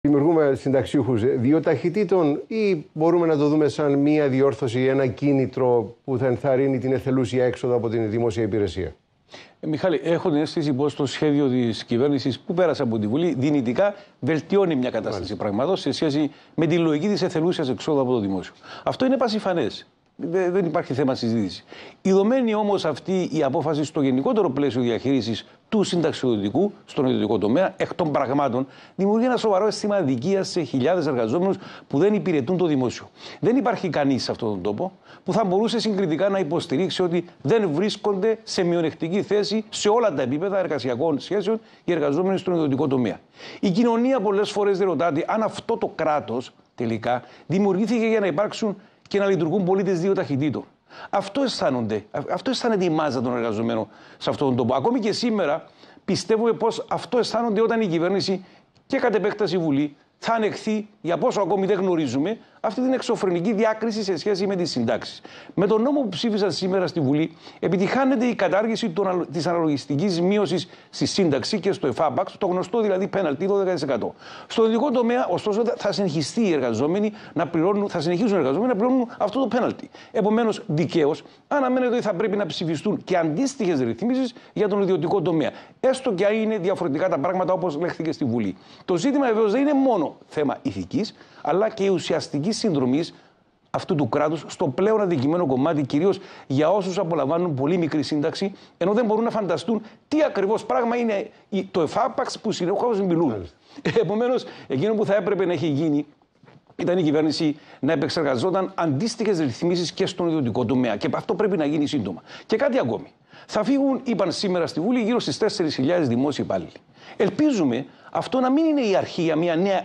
Δημιουργούμε συνταξιούχους ε, δύο ταχυτήτων ή μπορούμε να το δούμε σαν μία διόρθωση, ένα κίνητρο που θα ενθαρρύνει την εθελούσια έξοδο από την δημόσια υπηρεσία. Ε, Μιχάλη, έχω την αίσθηση πως το σχέδιο της κυβέρνησης που πέρασε από τη Βουλή δυνητικά βελτιώνει μια κατάσταση πραγματό σε σχέση με τη λογική της εθελούσιας εξόδου από το δημόσιο. Αυτό είναι πασιφανές δεν υπάρχει θέμα συζήτηση. Ιδωμένη όμως αυτή η απόφαση στο γενικότερο πλαίσιο διαχείρισης του συνταξιοδοτικού στον ιδιωτικό τομέα, εκ των πραγμάτων, δημιουργεί ένα σοβαρό αίσθημα αδικίας σε χιλιάδες εργαζόμενους που δεν υπηρετούν το δημόσιο. Δεν υπάρχει κανείς σε αυτόν τον τόπο που θα μπορούσε συγκριτικά να υποστηρίξει ότι δεν βρίσκονται σε μειονεκτική θέση σε όλα τα επίπεδα εργασιακών σχέσεων οι εργαζόμενοι στον ιδιωτικό τομέα. Η κοινωνία πολλές φορές δεν αν αυτό το κράτος τελικά δημιουργήθηκε για να υπάρξουν και να λειτουργούν πολίτε δύο ταχυτήτων. Αυτό αισθάνονται. Αυτό αισθάνεται η μάζα των εργαζομένων σε αυτόν τον τόπο. Ακόμη και σήμερα πιστεύουμε πως αυτό αισθάνονται όταν η κυβέρνηση και κατ' επέκταση η Βουλή θα ανεχθεί, για πόσο ακόμη δεν γνωρίζουμε, αυτή την εξωφρενική διάκριση σε σχέση με τις συντάξεις. Με τον νόμο που ψήφισαν σήμερα στη Βουλή, επιτυχάνεται η κατάργηση της αναλογιστικής μείωσης στη σύνταξη και στο εφάπαξ, το γνωστό δηλαδή πέναλτι 12%. Στο ειδικό τομέα, ωστόσο, θα συνεχιστεί οι εργαζόμενοι να πληρώνουν, θα οι εργαζόμενοι να πληρώνουν αυτό το πέναλτι. Επομένως, δικαίως, αναμένεται ότι θα πρέπει να ψηφιστούν και αντίστοιχες ρυθμίσεις για τον ιδιωτικό τομέα. Έστω και αν είναι διαφορετικά τα πράγματα όπως λέχθηκε στη Βουλή. Το ζήτημα βεβαίως δεν είναι μόνο θέμα ηθικής, αλλά και ουσιαστική συνδρομής αυτού του κράτους στο πλέον αδικημένο κομμάτι, κυρίως για όσους απολαμβάνουν πολύ μικρή σύνταξη, ενώ δεν μπορούν να φανταστούν τι ακριβώς πράγμα είναι το εφάπαξ που συνεχώς μιλούν. Επομένως, εκείνο που θα έπρεπε να έχει γίνει ήταν η κυβέρνηση να επεξεργαζόταν αντίστοιχες ρυθμίσεις και στον ιδιωτικό τομέα. Και αυτό πρέπει να γίνει σύντομα. Και κάτι ακόμη. Θα φύγουν, είπαν σήμερα στη Βουλή, γύρω στις 4.000 δημόσιοι υπάλληλοι. Ελπίζουμε αυτό να μην είναι η αρχή για μια νέα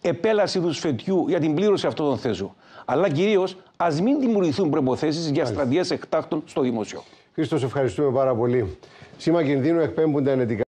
επέλαση του σφετιού για την πλήρωση αυτών των θέσεων. Αλλά κυρίως ας μην δημιουργηθούν προποθέσει για στρατιές εκτάκτων στο δημοσίο. Χρήστο, ευχαριστούμε πάρα πολύ. Σήμα κινδύνου εκπέμπουν τα ενετικά.